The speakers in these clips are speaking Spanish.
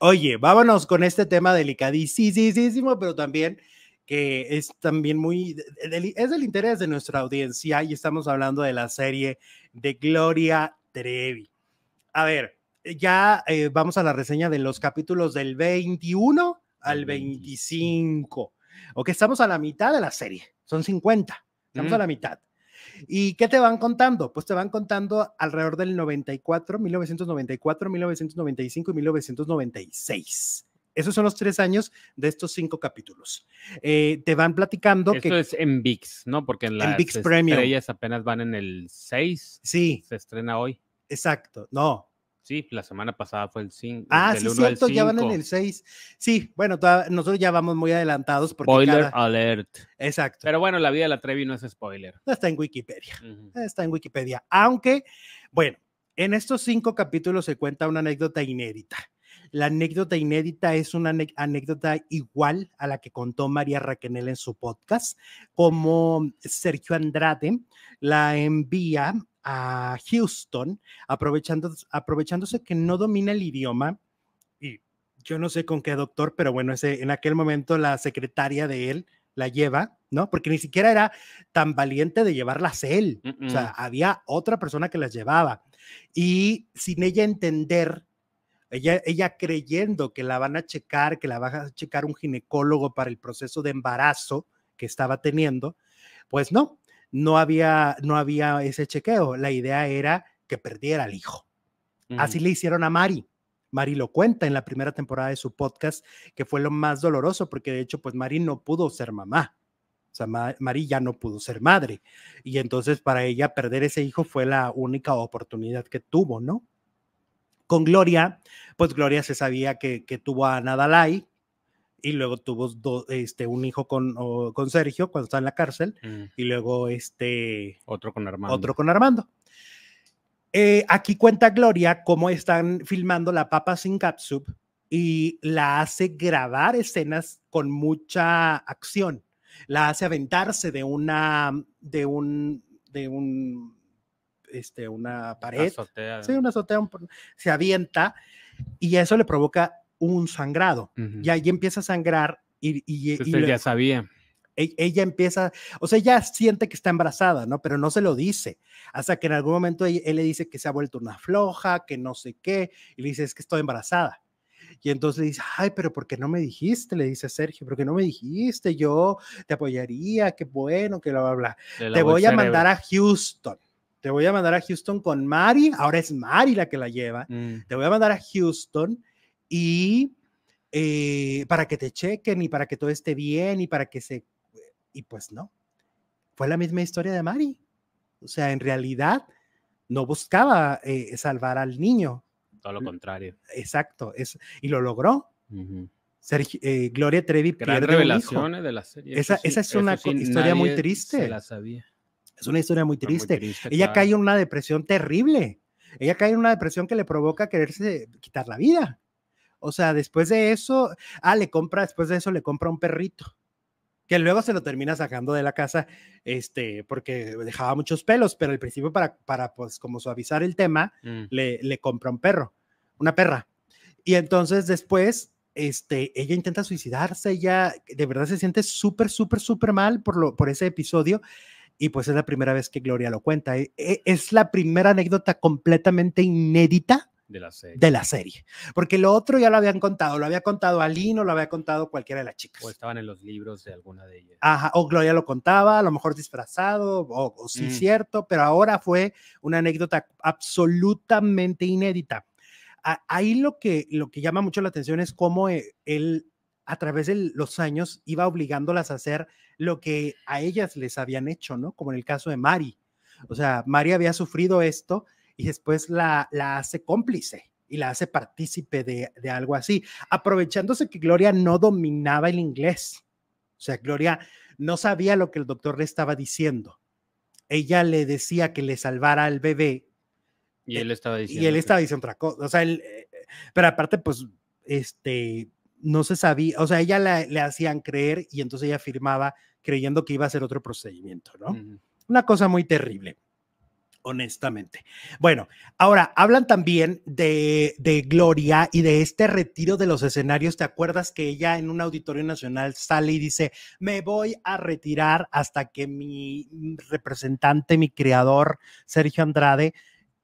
Oye, vámonos con este tema delicadísimo, pero también que es también muy, es del interés de nuestra audiencia y estamos hablando de la serie de Gloria Trevi. A ver, ya eh, vamos a la reseña de los capítulos del 21 al 25, o que estamos a la mitad de la serie, son 50, estamos a la mitad. ¿Y qué te van contando? Pues te van contando alrededor del 94, 1994, 1995 y 1996. Esos son los tres años de estos cinco capítulos. Eh, te van platicando Esto es en VIX, ¿no? Porque en la VIX apenas van en el 6. Sí. Se estrena hoy. Exacto. No, Sí, la semana pasada fue el 5. Ah, sí, cierto, ya van en el 6. Sí, bueno, nosotros ya vamos muy adelantados. Porque spoiler alert. Exacto. Pero bueno, la vida de la Trevi no es spoiler. Está en Wikipedia. Está en Wikipedia. Aunque, bueno, en estos cinco capítulos se cuenta una anécdota inédita. La anécdota inédita es una anécdota igual a la que contó María Raquenel en su podcast, como Sergio Andrade la envía a Houston, aprovechando, aprovechándose que no domina el idioma. Y yo no sé con qué doctor, pero bueno, ese, en aquel momento la secretaria de él la lleva, ¿no? Porque ni siquiera era tan valiente de llevarlas él. O sea, había otra persona que las llevaba. Y sin ella entender ella, ella, creyendo que la van a checar, que la va a checar un ginecólogo para el proceso de embarazo que estaba teniendo, pues no, no había, no había ese chequeo. La idea era que perdiera al hijo. Mm. Así le hicieron a Mari. Mari lo cuenta en la primera temporada de su podcast, que fue lo más doloroso, porque de hecho, pues Mari no pudo ser mamá. O sea, Mari ya no pudo ser madre. Y entonces para ella perder ese hijo fue la única oportunidad que tuvo, ¿no? Con Gloria, pues Gloria se sabía que, que tuvo a Nadalai, y luego tuvo este, un hijo con, con Sergio cuando está en la cárcel mm. y luego este otro con Armando. Otro con Armando. Eh, aquí cuenta Gloria cómo están filmando la papa sin capsub y la hace grabar escenas con mucha acción. La hace aventarse de una de un de un este una pared, azotea, sí, una azotea, se avienta y eso le provoca un sangrado. Y ahí empieza a sangrar y, ya sabía. E, ella empieza, o sea, ella siente que está embarazada, ¿no? Pero no se lo dice. Hasta que en algún momento él, le dice que se ha vuelto una floja, que no sé qué, y le dice, es que estoy embarazada. Y entonces le dice, ay, pero ¿por qué no me dijiste? Le dice Sergio, ¿por qué no me dijiste? Yo te apoyaría, qué bueno, que bla, bla, Te voy a mandar a Houston. Te voy a mandar a Houston con Mari. Ahora es Mari la que la lleva. Mm. Te voy a mandar a Houston y eh, para que te chequen y para que todo esté bien y para que se... Y pues no, fue la misma historia de Mari. O sea, en realidad no buscaba eh, salvar al niño. Todo lo contrario. Exacto, es, y lo logró. Eh, Gloria Trevi Gran pierde revelaciones de la serie. Esa, esa es una historia muy triste. la sabía. Es una historia muy triste. Ella cae en una depresión terrible. Ella cae en una depresión que le provoca quererse quitar la vida. O sea, después de eso, ah, le compra, después de eso le compra un perrito, que luego se lo termina sacando de la casa, este, porque dejaba muchos pelos, pero al principio para, para pues como suavizar el tema, mm. le, le compra un perro, una perra. Y entonces después este, ella intenta suicidarse, ella de verdad se siente súper, súper, súper mal por, lo, por ese episodio. Y pues es la primera vez que Gloria lo cuenta. Eh, eh, es la primera anécdota completamente inédita de la serie. De la serie. Porque lo otro ya lo habían contado, lo había contado o lo había contado cualquiera de las chicas. O estaban en los libros de alguna de ellas. Ajá, o Gloria lo contaba, a lo mejor disfrazado, o, sí, mm. cierto, pero ahora fue una anécdota absolutamente inédita. ahí lo que, lo que llama mucho la atención es cómo eh, él, a través de los años, iba obligándolas a hacer lo que a ellas les habían hecho, ¿no? Como en el caso de Mari. O sea, Mari había sufrido esto y después la, la hace cómplice y la hace partícipe de, de, algo así, aprovechándose que Gloria no dominaba el inglés. O sea, Gloria no sabía lo que el doctor le estaba diciendo. Ella le decía que le salvara al bebé. Y él eh, estaba diciendo. Y él estaba diciendo otra cosa. O sea, él, eh, pero aparte, pues, este, no se sabía. O sea, ella la, le hacían creer y entonces ella afirmaba creyendo que iba a ser otro procedimiento, ¿no? Una cosa muy terrible honestamente. Bueno, ahora hablan también de, Gloria y de este retiro de los escenarios. ¿Te acuerdas que ella en un auditorio nacional sale y dice, me voy a retirar hasta que mi representante, mi creador, Sergio Andrade,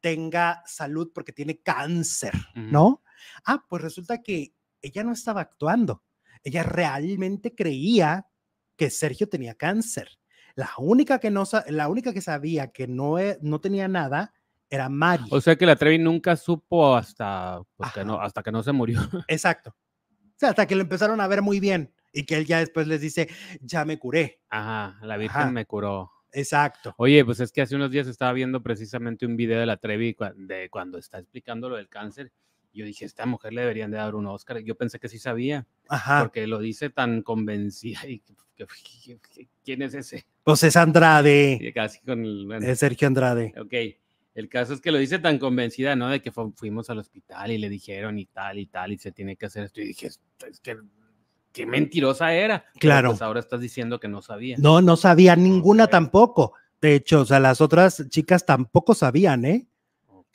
tenga salud porque tiene cáncer, ¿no? Ah, pues resulta que ella no estaba actuando. Ella realmente creía que Sergio tenía cáncer la única que, no, la única que sabía que no, e, no tenía nada era Mari. O sea que la Trevi nunca supo hasta, pues, que no, hasta que no se murió. Exacto. O sea, hasta que lo empezaron a ver muy bien y que él ya después les dice, ya me curé. Ajá, la Virgen me curó. Exacto. Oye, pues es que hace unos días estaba viendo precisamente un video de la Trevi de cuando está explicando lo del cáncer yo dije, esta mujer le deberían de dar un Oscar. Yo pensé que sí sabía, porque lo dice tan convencida. Y, ¿Quién es ese? Pues es Andrade. casi con Es Sergio Andrade. Ok. El caso es que lo dice tan convencida, ¿no? De que fuimos al hospital y le dijeron y tal y tal y se tiene que hacer esto. Y dije, es que qué mentirosa era. Claro. Pues, ahora estás diciendo que no sabía. No, no sabía ninguna tampoco. De hecho, o sea, las otras chicas tampoco sabían, ¿eh?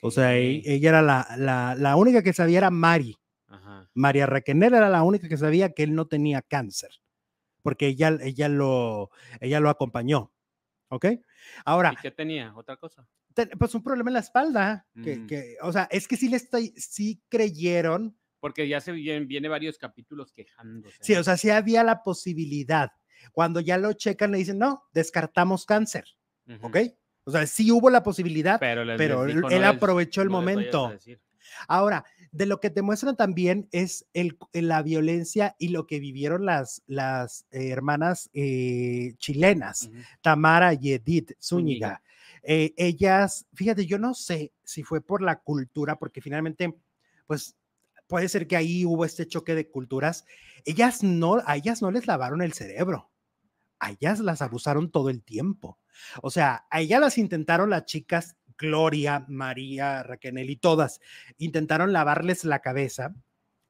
O sea, e, ella era la, única que sabía era Mari. María Raquenel era la única que sabía que él no tenía cáncer, porque ella, ella, lo, ella lo acompañó. ¿Ok? Ahora. ¿Y qué tenía? ¿Otra cosa? pues un problema en la espalda. Que, mm. o sea, es que sí, le sí creyeron. Porque ya se viene, varios capítulos quejándose. Sí, o sea, sí había la posibilidad. Cuando ya lo checan, le dicen, no, descartamos cáncer. ¿Ok? O sea, sí hubo la posibilidad, pero, él, aprovechó el momento. Ahora, de lo que te muestran también es eh, la violencia y lo que vivieron las, las hermanas eh, chilenas, Tamara y Edith Zúñiga. Eh, ellas, fíjate, yo no sé si fue por la cultura, porque finalmente, pues puede ser que ahí hubo este choque de culturas. Ellas no, a ellas no les lavaron el cerebro a ellas las abusaron todo el tiempo. O sea, a ellas las intentaron las chicas Gloria, María, Raquel y todas. Intentaron lavarles la cabeza,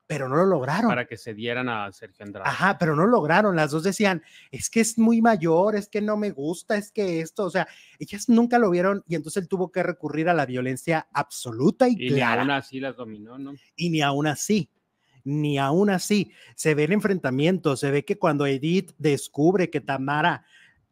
pero no lo lograron. Para que se dieran a Sergio Andrade. Ajá, pero no lograron. Las dos decían, es que es muy mayor, es que no me gusta, es que esto, o sea, ellas nunca lo vieron y entonces él tuvo que recurrir a la violencia absoluta y, clara. Y aún así las dominó, ¿no? Y ni aún así ni aún así. Se ve el enfrentamiento, se ve que cuando Edith descubre que Tamara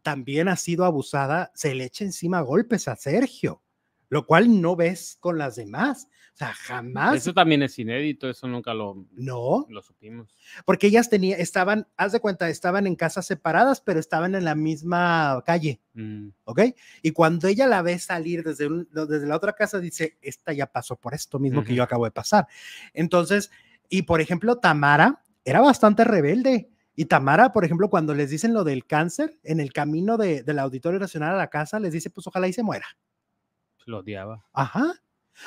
también ha sido abusada, se le echa encima golpes a Sergio, lo cual no ves con las demás. O sea, jamás. Eso también es inédito, eso nunca lo, ¿No? lo supimos. Porque ellas tenían, estaban, haz de cuenta, estaban en casas separadas, pero estaban en la misma calle. Mm. ¿Ok? Y cuando ella la ve salir desde, desde la otra casa, dice, esta ya pasó por esto mismo que yo acabo de pasar. Entonces, y por ejemplo, Tamara era bastante rebelde. Y Tamara, por ejemplo, cuando les dicen lo del cáncer, en el camino de, del Auditorio Nacional a la casa, les dice, pues ojalá y se muera. Lo odiaba. Ajá.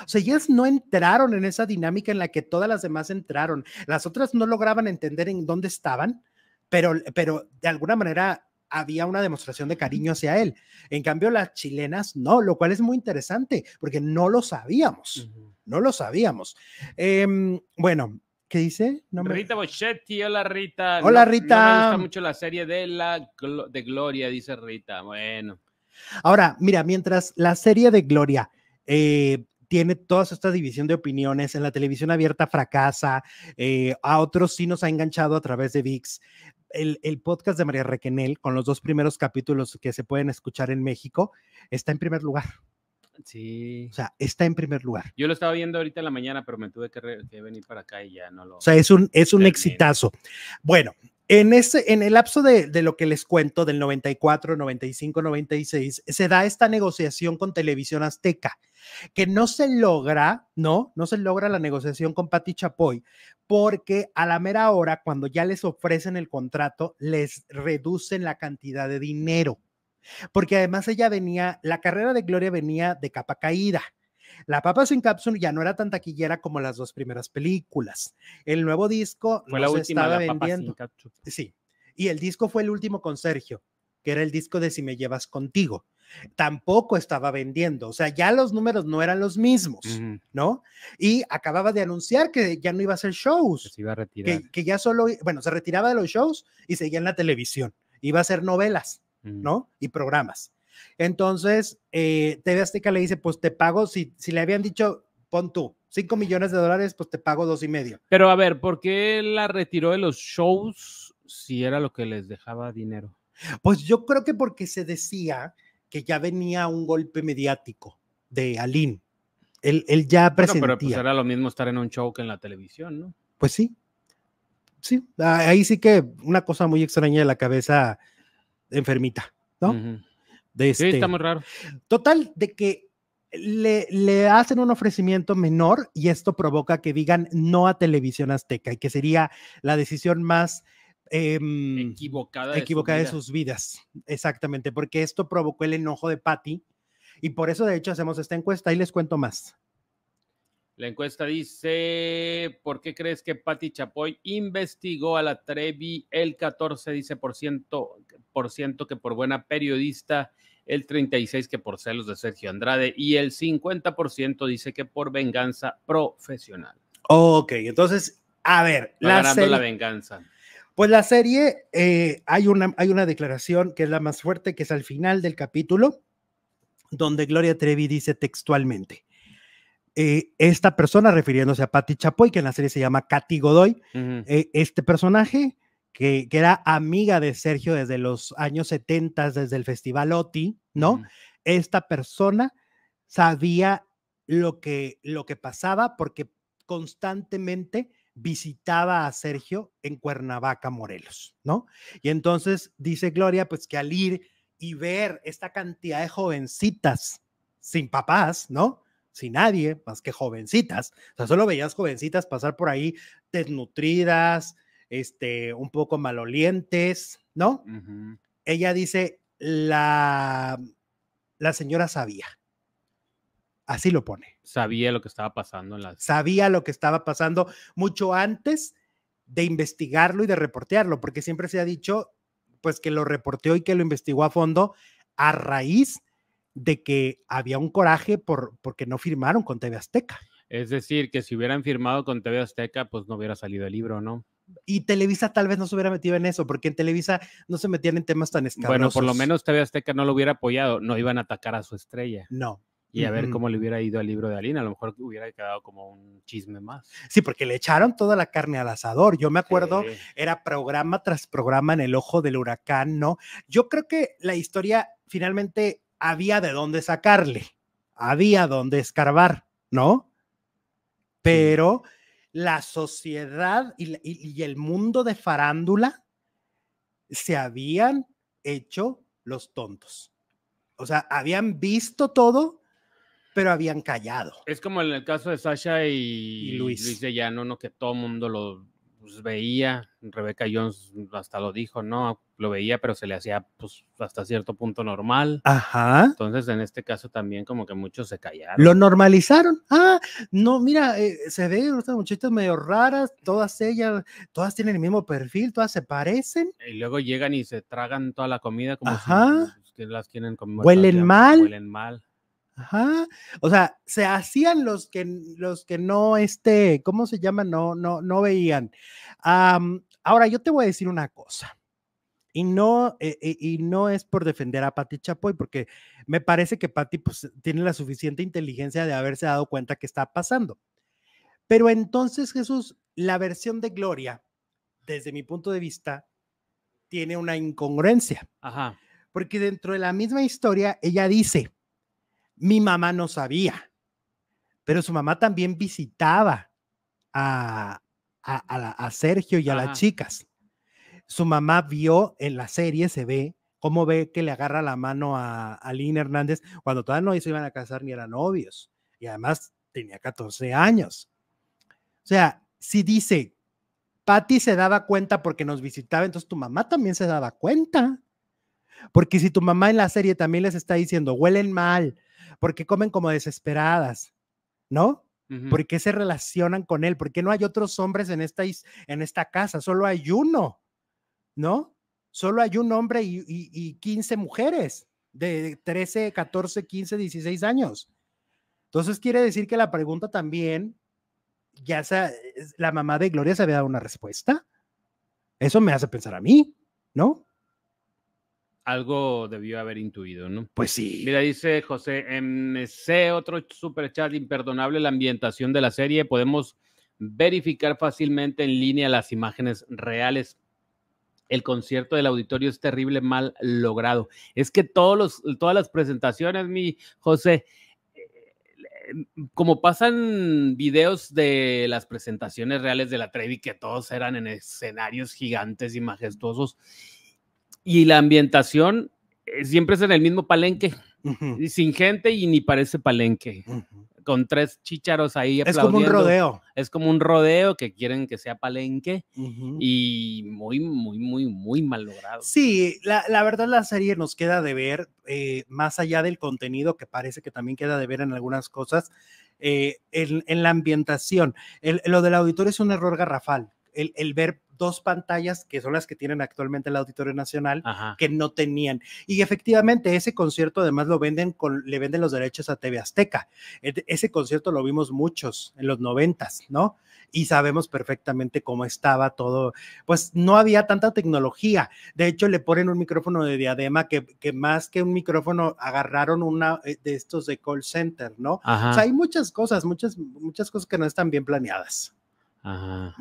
O sea, ellas no entraron en esa dinámica en la que todas las demás entraron. Las otras no lograban entender en dónde estaban, pero, pero de alguna manera había una demostración de cariño hacia él. En cambio, las chilenas no, lo cual es muy interesante, porque no lo sabíamos. No lo sabíamos. Em, bueno, ¿Qué dice? Rita Bochetti, hola Rita. Hola Rita. me gusta mucho la serie de, la, de Gloria, dice Rita. Bueno. Ahora, mira, mientras la serie de Gloria eh, tiene toda esta división de opiniones, en la televisión abierta fracasa, eh, a otros sí nos ha enganchado a través de VIX. el, podcast de María Requenel, con los dos primeros capítulos que se pueden escuchar en México, está en primer lugar. Sí. O sea, está en primer lugar. Yo lo estaba viendo ahorita en la mañana, pero me tuve que, venir para acá y ya no lo. O sea, es un, es un exitazo. Bueno, en, ese, en el lapso de, lo que les cuento, del 94, 95, 96, se da esta negociación con Televisión Azteca, que no se logra, ¿no? No se logra la negociación con Pati Chapoy, porque a la mera hora, cuando ya les ofrecen el contrato, les reducen la cantidad de dinero. Porque además ella venía, la carrera de Gloria venía de capa caída. La Papa sin Capsule ya no era tan taquillera como las dos primeras películas. El nuevo disco fue no la se última, estaba vendiendo. sí. Y el disco fue el último con Sergio, que era el disco de Si me llevas contigo. Tampoco estaba vendiendo, o sea, ya los números no eran los mismos, ¿no? Y acababa de anunciar que ya no iba a hacer shows. iba a que ya solo, bueno, se retiraba de los shows y seguía en la televisión. Iba a hacer novelas Mm. ¿no? Y programas. Entonces, eh, TV Azteca le dice, pues te pago, si, si le habían dicho, pon tú, 5 millones de dólares, pues te pago dos y medio. Pero a ver, ¿por qué la retiró de los shows si era lo que les dejaba dinero? Pues yo creo que porque se decía que ya venía un golpe mediático de Alín Él, ya presentía. pero pues era lo mismo estar en un show que en la televisión, ¿no? Pues sí. Sí, ahí sí que una cosa muy extraña de la cabeza enfermita, ¿no? sí, está este muy raro. Total, de que le, le, hacen un ofrecimiento menor y esto provoca que digan no a Televisión Azteca y que sería la decisión más equivocada, em, equivocada de, sus vidas. Exactamente, porque esto provocó el enojo de Patty y por eso de hecho hacemos esta encuesta y les cuento más. La encuesta dice, ¿por qué crees que Patty Chapoy investigó a la Trevi el 14, dice por ciento, ciento que por buena periodista, el 36% que por celos de Sergio Andrade y el 50% dice que por venganza profesional. Ok, entonces, a ver, la la venganza. Pues la serie, eh, hay, una, hay una declaración que es la más fuerte, que es al final del capítulo, donde Gloria Trevi dice textualmente, eh, esta persona, refiriéndose a Patti Chapoy, que en la serie se llama Katy Godoy, eh, este personaje que, era amiga de Sergio desde los años 70, desde el Festival OTI, ¿no? Esta persona sabía lo que, lo que pasaba porque constantemente visitaba a Sergio en Cuernavaca, Morelos, ¿no? Y entonces dice Gloria, pues que al ir y ver esta cantidad de jovencitas sin papás, ¿no? Sin nadie, más que jovencitas, o sea, solo veías jovencitas pasar por ahí desnutridas, este, un poco malolientes, ¿no? Ella dice, la, la señora sabía. Así lo pone. Sabía lo que estaba pasando. En la... Sabía lo que estaba pasando mucho antes de investigarlo y de reportearlo, porque siempre se ha dicho, pues que lo reporteó y que lo investigó a fondo a raíz de que había un coraje por, porque no firmaron con TV Azteca. Es decir, que si hubieran firmado con TV Azteca, pues no hubiera salido el libro, ¿no? y Televisa tal vez no se hubiera metido en eso, porque en Televisa no se metían en temas tan escabrosos. Bueno, por lo menos TV Azteca no lo hubiera apoyado, no iban a atacar a su estrella. No. Y a ver cómo le hubiera ido al libro de Alina, a lo mejor hubiera quedado como un chisme más. Sí, porque le echaron toda la carne al asador. Yo me acuerdo, era programa tras programa en el ojo del huracán, ¿no? Yo creo que la historia finalmente había de dónde sacarle, había dónde escarbar, ¿no? Pero la sociedad y, el mundo de farándula se habían hecho los tontos. O sea, habían visto todo, pero habían callado. Es como en el caso de Sasha y, Luis. Luis de Llano, ¿no? que todo el mundo lo pues, veía, Rebeca Jones hasta lo dijo, ¿no? Lo veía, pero se le hacía pues hasta cierto punto normal. Ajá. Entonces, en este caso también como que muchos se callaron. Lo normalizaron. Ah, no, mira, eh, se ven estas muchachas medio raras, todas ellas, todas tienen el mismo perfil, todas se parecen. Y luego llegan y se tragan toda la comida como si pues, que las tienen como... Huelen mal. Huelen mal. Ajá. O sea, se hacían los que, los que no, este, ¿cómo se llama? No, no, no veían. ahora, yo te voy a decir una cosa. Y no, eh, eh, y no es por defender a Pati Chapoy, porque me parece que Pati pues, tiene la suficiente inteligencia de haberse dado cuenta que está pasando. Pero entonces, Jesús, la versión de Gloria, desde mi punto de vista, tiene una incongruencia. Ajá. Porque dentro de la misma historia, ella dice, mi mamá no sabía, pero su mamá también visitaba a, a, Sergio y a las chicas. Su mamá vio en la serie, se ve cómo ve que le agarra la mano a Aline Hernández cuando todavía no se iban a casar ni eran novios. Y además tenía 14 años. O sea, si dice, Patty se daba cuenta porque nos visitaba, entonces tu mamá también se daba cuenta. Porque si tu mamá en la serie también les está diciendo, huelen mal, porque comen como desesperadas? ¿No? Porque ¿Por qué se relacionan con él? ¿Por qué no hay otros hombres en esta, en esta casa? Solo hay uno, ¿no? Solo hay un hombre y, y, y 15 mujeres de 13, 14, 15, 16 años. Entonces quiere decir que la pregunta también, ya sea, la mamá de Gloria se había dado una respuesta. Eso me hace pensar a mí, ¿no? algo debió haber intuido, ¿no? Pues sí. Mira, dice José ese em, otro super chat imperdonable, la ambientación de la serie. Podemos verificar fácilmente en línea las imágenes reales. El concierto del auditorio es terrible, mal logrado. Es que todos los, todas las presentaciones, mi José, eh, em, como pasan videos de las presentaciones reales de la Trevi, que todos eran en escenarios gigantes y majestuosos, y la ambientación eh, siempre es en el mismo palenque, sin gente y ni parece palenque. Con tres chicharos ahí. Es como un rodeo. Es como un rodeo que quieren que sea palenque y muy, muy, muy, muy mal logrado. Sí, la, verdad la serie nos queda de ver, eh, más allá del contenido que parece que también queda de ver en algunas cosas, eh, en, la ambientación. lo del auditorio es un error garrafal. El, el, ver dos pantallas que son las que tienen actualmente el Auditorio Nacional que no tenían. Y efectivamente ese concierto además lo venden le venden los derechos a TV Azteca. E, ese concierto lo vimos muchos en los noventas, ¿no? Y sabemos perfectamente cómo estaba todo. Pues no había tanta tecnología. De hecho, le ponen un micrófono de diadema que, más que un micrófono agarraron una eh, de estos de call center, ¿no? O sea, hay muchas cosas, muchas, muchas cosas que no están bien planeadas. Ajá.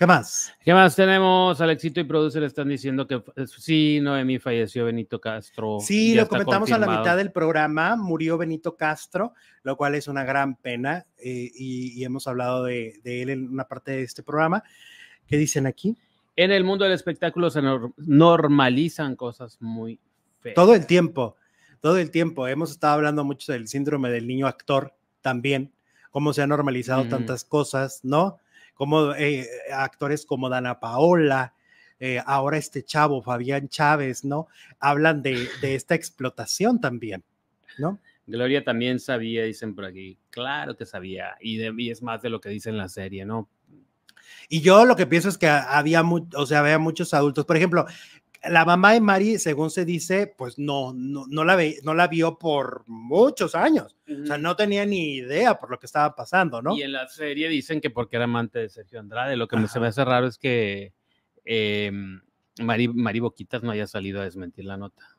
¿Qué más? ¿Qué más tenemos? Alexito y producer están diciendo que sí, Noemí falleció Benito Castro. Sí, lo comentamos a la mitad del programa, murió Benito Castro, lo cual es una gran pena eh, y, hemos hablado de, él en una parte de este programa. ¿Qué dicen aquí? En el mundo del espectáculo se normalizan cosas muy feas. Todo el tiempo, todo el tiempo. Hemos estado hablando mucho del síndrome del niño actor también, cómo se han normalizado tantas cosas, ¿no? como eh, actores como Dana Paola, eh, ahora este chavo, Fabián Chávez, ¿no? Hablan de, esta explotación también, ¿no? Gloria también sabía, dicen por aquí. Claro que sabía. Y, de, es más de lo que dice en la serie, ¿no? Y yo lo que pienso es que había, o sea, había muchos adultos. Por ejemplo, la mamá de Mari, según se dice, pues no, no, no, la, no la vio por muchos años. O sea, no tenía ni idea por lo que estaba pasando, ¿no? Y en la serie dicen que porque era amante de Sergio Andrade. Lo que me, se me hace raro es que em, Mari Boquitas no haya salido a desmentir la nota.